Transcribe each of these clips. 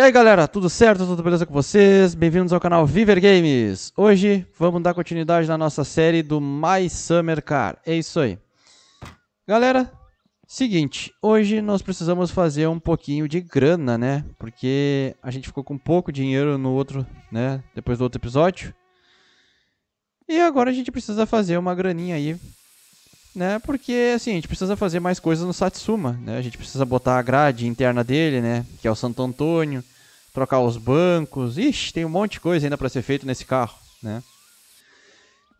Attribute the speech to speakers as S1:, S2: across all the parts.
S1: E aí galera, tudo certo? Tudo beleza com vocês? Bem-vindos ao canal Viver Games! Hoje vamos dar continuidade na nossa série do My Summer Car, é isso aí. Galera, seguinte, hoje nós precisamos fazer um pouquinho de grana, né? Porque a gente ficou com pouco dinheiro no outro, né? Depois do outro episódio. E agora a gente precisa fazer uma graninha aí, né? Porque, assim, a gente precisa fazer mais coisas no Satsuma, né? A gente precisa botar a grade interna dele, né? Que é o Santo Antônio trocar os bancos. Ixi, tem um monte de coisa ainda para ser feito nesse carro, né?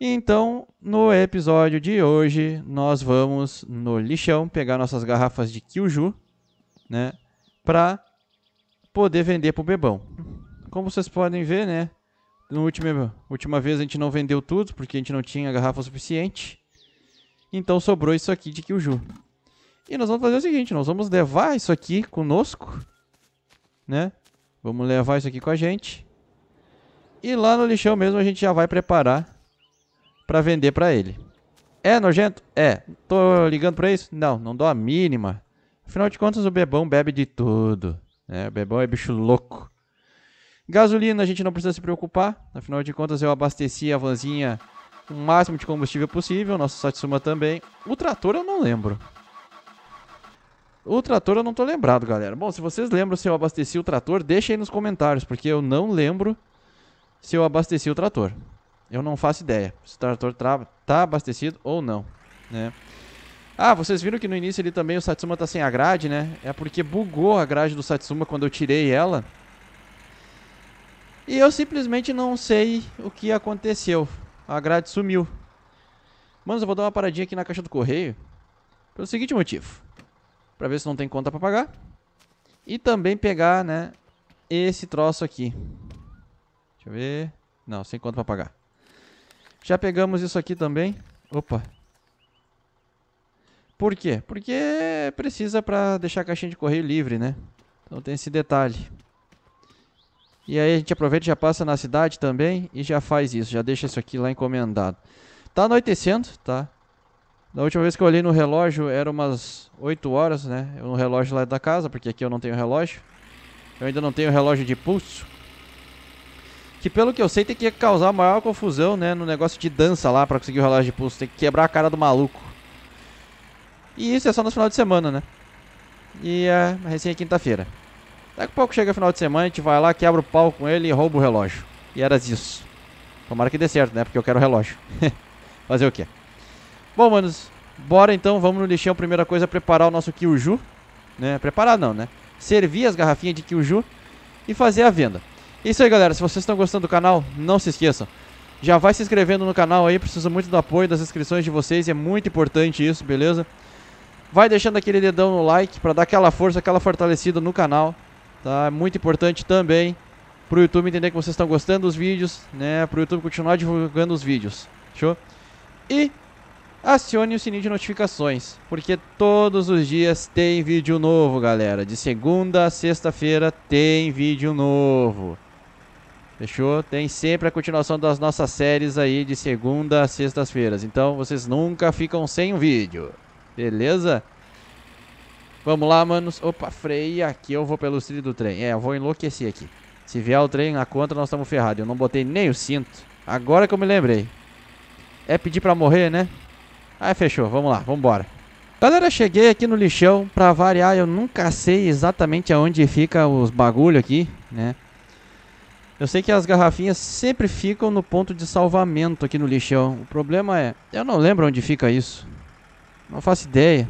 S1: Então, no episódio de hoje, nós vamos no lixão pegar nossas garrafas de Kyuju, né, para poder vender pro bebão. Como vocês podem ver, né, no última última vez a gente não vendeu tudo porque a gente não tinha garrafa suficiente. Então sobrou isso aqui de Kyuju. E nós vamos fazer o seguinte, nós vamos levar isso aqui conosco, né, Vamos levar isso aqui com a gente. E lá no lixão mesmo a gente já vai preparar para vender para ele. É nojento? É. Tô ligando para isso? Não, não dou a mínima. Afinal de contas, o bebão bebe de tudo. É, O bebão é bicho louco. Gasolina a gente não precisa se preocupar. Afinal de contas, eu abasteci a vanzinha com o máximo de combustível possível. Nosso Satsuma também. O trator eu não lembro. O trator eu não tô lembrado, galera. Bom, se vocês lembram se eu abasteci o trator, deixem aí nos comentários, porque eu não lembro se eu abasteci o trator. Eu não faço ideia se o trator tá abastecido ou não, né? Ah, vocês viram que no início ele também o Satsuma tá sem a grade, né? É porque bugou a grade do Satsuma quando eu tirei ela. E eu simplesmente não sei o que aconteceu. A grade sumiu. Mano, eu vou dar uma paradinha aqui na caixa do correio. Pelo seguinte motivo para ver se não tem conta para pagar. E também pegar, né, esse troço aqui. Deixa eu ver. Não, sem conta para pagar. Já pegamos isso aqui também. Opa. Por quê? Porque precisa para deixar a caixinha de correio livre, né? Então tem esse detalhe. E aí a gente aproveita, já passa na cidade também e já faz isso, já deixa isso aqui lá encomendado. Tá anoitecendo, tá? Da última vez que eu olhei no relógio, era umas 8 horas, né? Eu no relógio lá da casa, porque aqui eu não tenho relógio. Eu ainda não tenho relógio de pulso. Que pelo que eu sei tem que causar maior confusão, né? No negócio de dança lá pra conseguir o relógio de pulso. Tem que quebrar a cara do maluco. E isso é só no final de semana, né? E é recém é quinta-feira. Daqui a pouco chega o final de semana, a gente vai lá, quebra o pau com ele e rouba o relógio. E era isso. Tomara que dê certo, né? Porque eu quero o relógio. Fazer o quê? Bom, manos, bora então, vamos no lixão. Primeira coisa, é preparar o nosso Kyuju. Né? Preparar não, né? Servir as garrafinhas de Kyuju e fazer a venda. Isso aí, galera. Se vocês estão gostando do canal, não se esqueçam. Já vai se inscrevendo no canal aí, preciso muito do apoio das inscrições de vocês, é muito importante isso, beleza? Vai deixando aquele dedão no like para dar aquela força, aquela fortalecida no canal, tá? É muito importante também para o YouTube entender que vocês estão gostando dos vídeos, né? Para o YouTube continuar divulgando os vídeos, show? E acione o sininho de notificações, porque todos os dias tem vídeo novo, galera. De segunda a sexta-feira tem vídeo novo. Fechou? Tem sempre a continuação das nossas séries aí de segunda a sextas-feiras. Então vocês nunca ficam sem um vídeo. Beleza? Vamos lá, manos. Opa, freia aqui. Eu vou pelo trilho do trem. É, eu vou enlouquecer aqui. Se vier o trem na contra, nós estamos ferrados. Eu não botei nem o cinto. Agora que eu me lembrei. É pedir pra morrer, né? Aí fechou, vamos lá, vamos embora. Galera, cheguei aqui no lixão, pra variar, eu nunca sei exatamente aonde fica os bagulho aqui, né? Eu sei que as garrafinhas sempre ficam no ponto de salvamento aqui no lixão. O problema é, eu não lembro onde fica isso. Não faço ideia.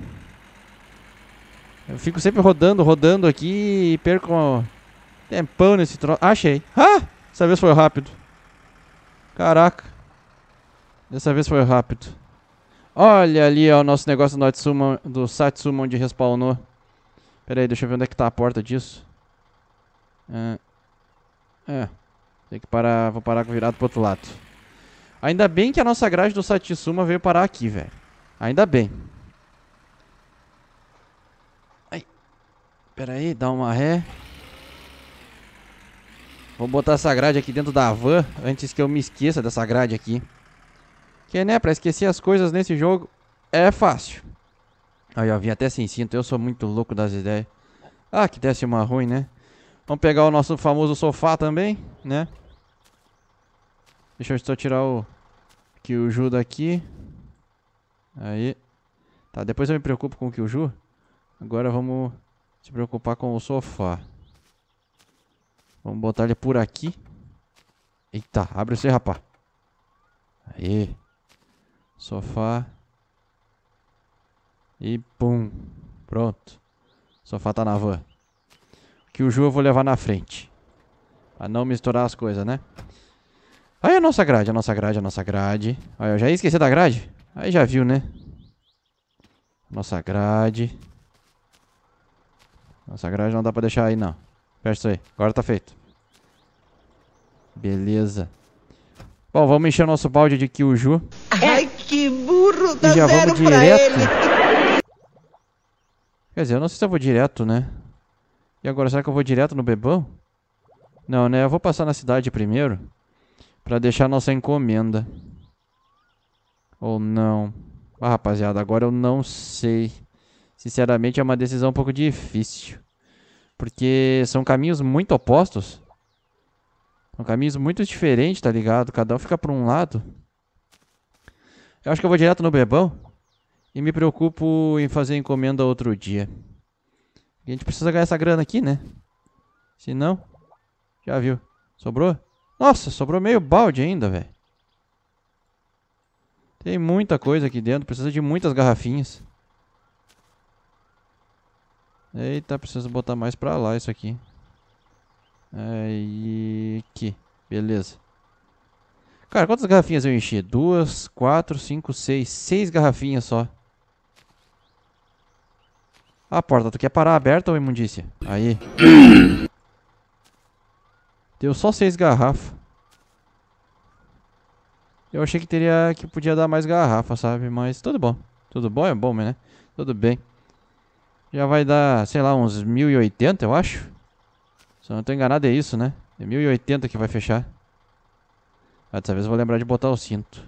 S1: Eu fico sempre rodando, rodando aqui e perco tempão nesse troço. Achei. Ah! Dessa vez foi rápido. Caraca. Dessa vez foi rápido. Olha ali, ó, o nosso negócio do, Atsuma, do Satsuma onde respawnou. Pera aí, deixa eu ver onde é que tá a porta disso. É. é. Tem que parar, vou parar com virado pro outro lado. Ainda bem que a nossa grade do Satsuma veio parar aqui, velho. Ainda bem. Ai. Pera aí, dá uma ré. Vou botar essa grade aqui dentro da van, antes que eu me esqueça dessa grade aqui. Que né, pra esquecer as coisas nesse jogo é fácil. Aí, ó, vim até sem cinto, eu sou muito louco das ideias. Ah, que desce uma ruim, né? Vamos pegar o nosso famoso sofá também, né? Deixa eu só tirar o... Que o Ju daqui. Aí. Tá, depois eu me preocupo com o que o Ju. Agora vamos se preocupar com o sofá. Vamos botar ele por aqui. Eita, abre você, rapaz. Aí sofá e pum, pronto. O sofá tá na van. Que o Ju eu vou levar na frente. Pra não misturar as coisas, né? Aí a nossa grade, a nossa grade, a nossa grade. aí eu já ia esquecer da grade. Aí já viu, né? Nossa grade. Nossa grade não dá pra deixar aí, não. Fecha isso aí. Agora tá feito. Beleza. Bom, vamos encher o nosso balde de Kyuju. Ai, que burro, dá zero pra ele. Quer dizer, eu não sei se eu vou direto, né? E agora, será que eu vou direto no bebão? Não, né? Eu vou passar na cidade primeiro. Pra deixar nossa encomenda. Ou não. Ah, rapaziada, agora eu não sei. Sinceramente, é uma decisão um pouco difícil. Porque são caminhos muito opostos. São caminhos muito diferentes, tá ligado? Cada um fica pra um lado. Eu acho que eu vou direto no Bebão e me preocupo em fazer encomenda outro dia. A gente precisa ganhar essa grana aqui, né? Se não, já viu. Sobrou? Nossa, sobrou meio balde ainda, velho. Tem muita coisa aqui dentro, precisa de muitas garrafinhas. Eita, preciso botar mais pra lá isso aqui. Aí, aqui. Beleza. Cara, quantas garrafinhas eu enchi? Duas, quatro, cinco, seis. Seis garrafinhas só. Ah, a porta, tu quer parar aberta ou imundícia? Aí. Deu só seis garrafas. Eu achei que teria que podia dar mais garrafa, sabe? Mas tudo bom. Tudo bom é bom, né? Tudo bem. Já vai dar, sei lá, uns 1080, eu acho. Se eu não tô enganado é isso, né? É 1080 que vai fechar dessa vez eu vou lembrar de botar o cinto.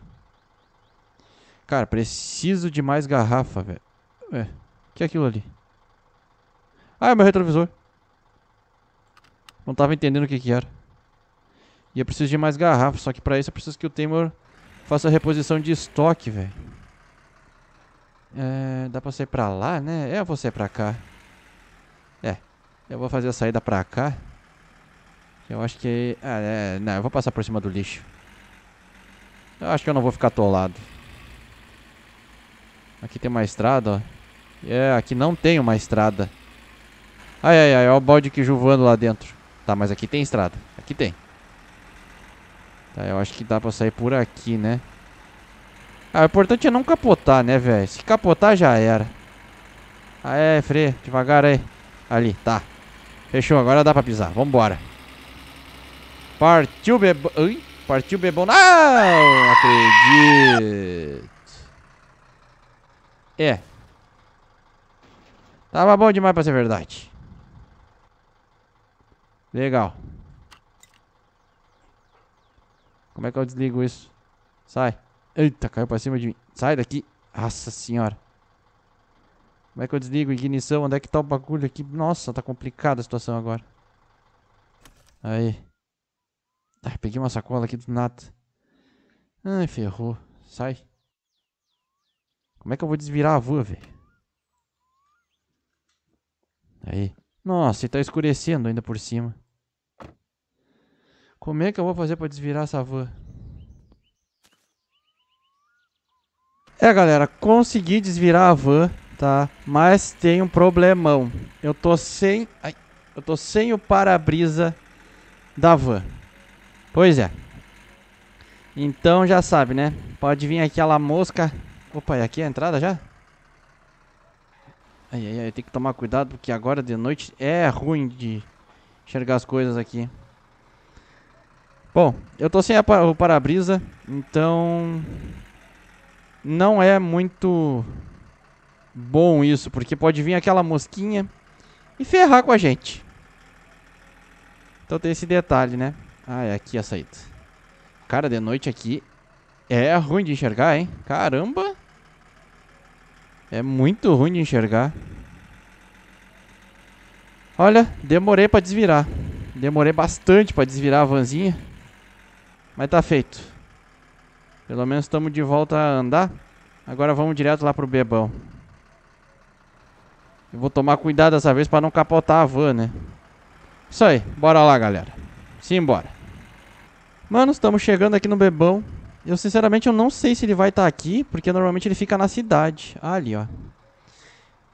S1: Cara, preciso de mais garrafa, velho. É. O que é aquilo ali? Ah, é meu retrovisor. Não tava entendendo o que que era. E eu preciso de mais garrafa, só que pra isso eu preciso que o Tamer faça a reposição de estoque, velho. É, dá pra sair pra lá, né? É, eu vou sair pra cá. É, eu vou fazer a saída pra cá. Eu acho que... Ah, é, não, eu vou passar por cima do lixo. Eu acho que eu não vou ficar atolado. Aqui tem uma estrada, ó. É, aqui não tem uma estrada. Ai, ai, ai, ó o balde que juvando lá dentro. Tá, mas aqui tem estrada. Aqui tem. Tá, eu acho que dá pra sair por aqui, né? Ah, o importante é não capotar, né, velho? Se capotar, já era. Ah, é, freio. Devagar aí. Ali, tá. Fechou, agora dá pra pisar. Vambora. Partiu, bebê. Partiu bebão. Não acredito. É. Tava bom demais pra ser verdade. Legal. Como é que eu desligo isso? Sai. Eita, caiu pra cima de mim. Sai daqui. Nossa senhora. Como é que eu desligo ignição? Onde é que tá o bagulho aqui? Nossa, tá complicada a situação agora. Aí. Ai, peguei uma sacola aqui do nada. Ai, ferrou. Sai. Como é que eu vou desvirar a van, velho? Aí. Nossa, e tá escurecendo ainda por cima. Como é que eu vou fazer pra desvirar essa van? É, galera, consegui desvirar a van, tá? Mas tem um problemão. Eu tô sem... Ai, eu tô sem o para-brisa da van. Pois é. Então já sabe, né? Pode vir aquela mosca. Opa, e é aqui é a entrada já? Ai, ai, ai, tem que tomar cuidado porque agora de noite é ruim de enxergar as coisas aqui. Bom, eu tô sem para o para-brisa, então não é muito bom isso, porque pode vir aquela mosquinha e ferrar com a gente. Então tem esse detalhe, né? Ah, é aqui a saída. Cara, de noite aqui é ruim de enxergar, hein? Caramba! É muito ruim de enxergar. Olha, demorei pra desvirar. Demorei bastante pra desvirar a vanzinha. Mas tá feito. Pelo menos estamos de volta a andar. Agora vamos direto lá pro Bebão. Eu vou tomar cuidado dessa vez pra não capotar a van, né? Isso aí, bora lá, galera. Simbora. Mano, estamos chegando aqui no Bebão. Eu, sinceramente, eu não sei se ele vai estar tá aqui, porque normalmente ele fica na cidade. Ah, ali, ó.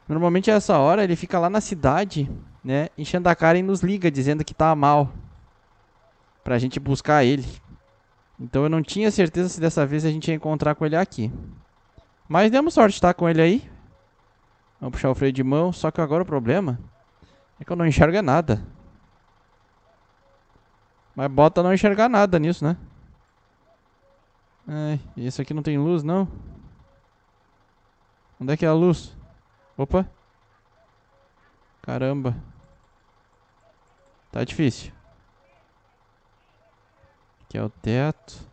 S1: Normalmente, a essa hora, ele fica lá na cidade, né, enchendo a cara e nos liga, dizendo que tá mal. Pra gente buscar ele. Então, eu não tinha certeza se dessa vez a gente ia encontrar com ele aqui. Mas demos sorte de tá, estar com ele aí. Vamos puxar o freio de mão, só que agora o problema é que eu não enxergo é nada. Mas bota não enxergar nada nisso, né? Ai, esse aqui não tem luz, não? Onde é que é a luz? Opa. Caramba. Tá difícil. Aqui é o teto.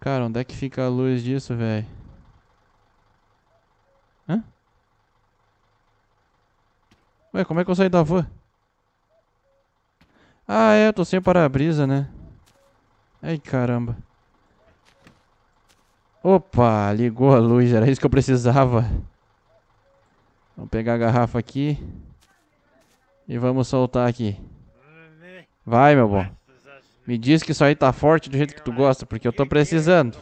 S1: Cara, onde é que fica a luz disso, velho? Hã? Ué, como é que eu saí da van? Ah, é, eu tô sem para-brisa, né? Ai, caramba. Opa, ligou a luz, era isso que eu precisava. Vamos pegar a garrafa aqui. E vamos soltar aqui. Vai, meu bom. Me diz que isso aí tá forte do jeito que tu gosta, porque eu tô precisando.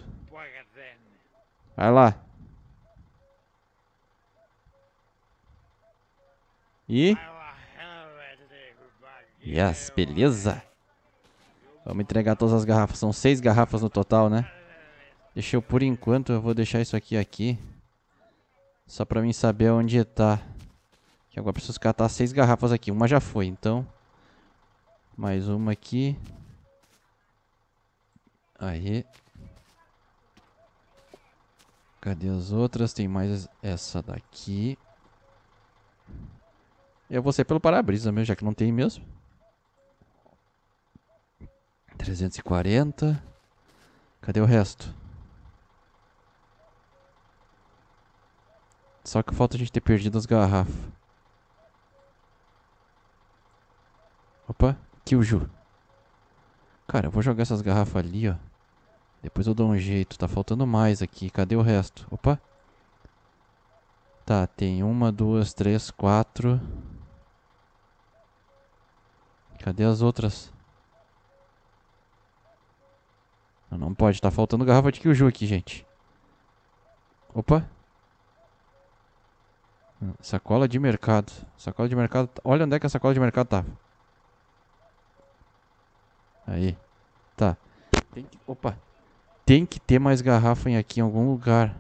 S1: Vai lá. E... Yes, beleza. Vamos entregar todas as garrafas. São seis garrafas no total, né? Deixa eu, por enquanto, eu vou deixar isso aqui aqui. Só pra mim saber onde tá. Que agora preciso catar seis garrafas aqui. Uma já foi, então. Mais uma aqui. Aí. Cadê as outras? Tem mais essa daqui. Eu vou ser pelo para-brisa mesmo, já que não tem mesmo. 340. Cadê o resto? Só que falta a gente ter perdido as garrafas. Opa, Kyuju. Cara, eu vou jogar essas garrafas ali, ó. Depois eu dou um jeito. Tá faltando mais aqui. Cadê o resto? Opa. Tá, tem uma, duas, três, quatro. Cadê as outras? Não, pode, tá faltando garrafa de Kyuju aqui, gente. Opa. Sacola de mercado. Sacola de mercado. Olha onde é que a sacola de mercado tá. Aí. Tá. Tem que... Opa. Tem que ter mais garrafa em aqui em algum lugar.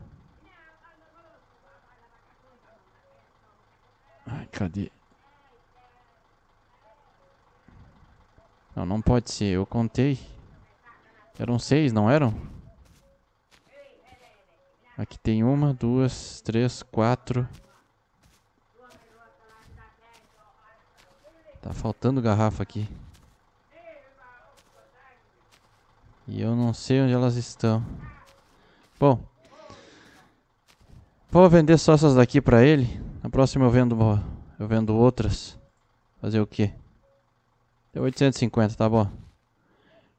S1: Ai, cadê? Não, não pode ser. Eu contei. Eram seis, não eram? Aqui tem uma, duas, três, quatro. Tá faltando garrafa aqui. E eu não sei onde elas estão. Bom. Vou vender só essas daqui pra ele. Na próxima eu vendo, eu vendo outras. Fazer o quê? Deu 850, tá bom.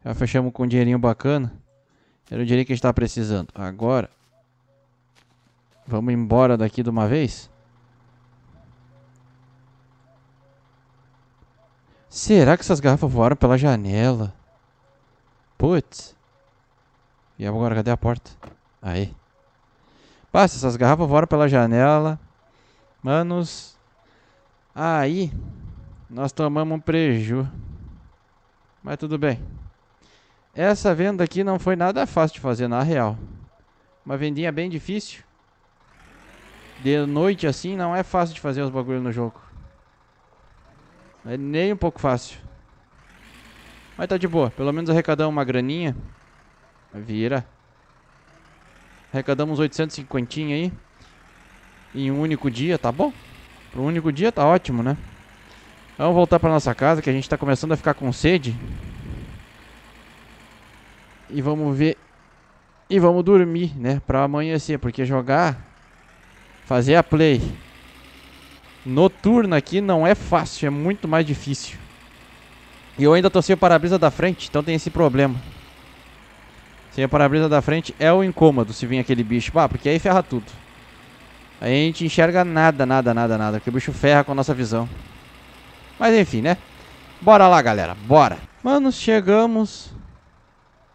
S1: Já fechamos com um dinheirinho bacana. Era o dinheiro que a gente tava precisando. Agora. Vamos embora daqui de uma vez? Será que essas garrafas voaram pela janela? Putz. E agora, cadê a porta? Aí. Passa, essas garrafas voaram pela janela. Manos. Aí. Nós tomamos um preju. Mas tudo bem. Essa venda aqui não foi nada fácil de fazer, na real. Uma vendinha bem difícil. De noite assim não é fácil de fazer os bagulhos no jogo. É nem um pouco fácil. Mas tá de boa. Pelo menos arrecadamos uma graninha. Vira. Arrecadamos 850 aí. Em um único dia, tá bom? Pro único dia tá ótimo, né? Vamos voltar pra nossa casa que a gente tá começando a ficar com sede e vamos ver e vamos dormir, né, para amanhecer, porque jogar fazer a play noturna aqui não é fácil, é muito mais difícil. E eu ainda tô sem o para-brisa da frente, então tem esse problema. Sem o para-brisa da frente é o incômodo se vir aquele bicho, Ah, porque aí ferra tudo. Aí a gente enxerga nada, nada, nada, nada, porque o bicho ferra com a nossa visão. Mas enfim, né? Bora lá, galera, bora. Mano, chegamos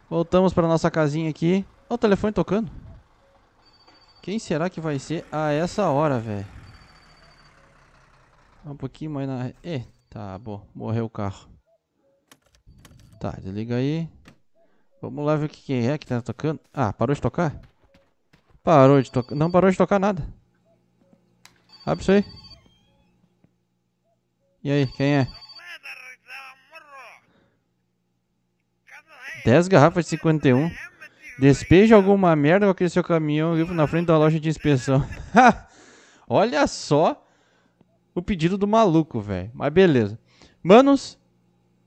S1: Voltamos para nossa casinha aqui. Olha o telefone tocando. Quem será que vai ser a essa hora, velho? Tá um pouquinho mais na... Eh, tá bom. Morreu o carro. Tá, desliga aí. Vamos lá ver o que, que é que tá tocando. Ah, parou de tocar? Parou de tocar. Não parou de tocar nada. Abre isso aí. E aí, quem é? 10 garrafas de 51. Despeje alguma merda com aquele seu caminhão na frente da loja de inspeção. Olha só o pedido do maluco, velho. Mas beleza. Manos,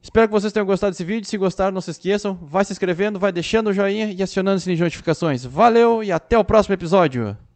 S1: espero que vocês tenham gostado desse vídeo. Se gostaram, não se esqueçam. Vai se inscrevendo, vai deixando o joinha e acionando o sininho de notificações. Valeu e até o próximo episódio.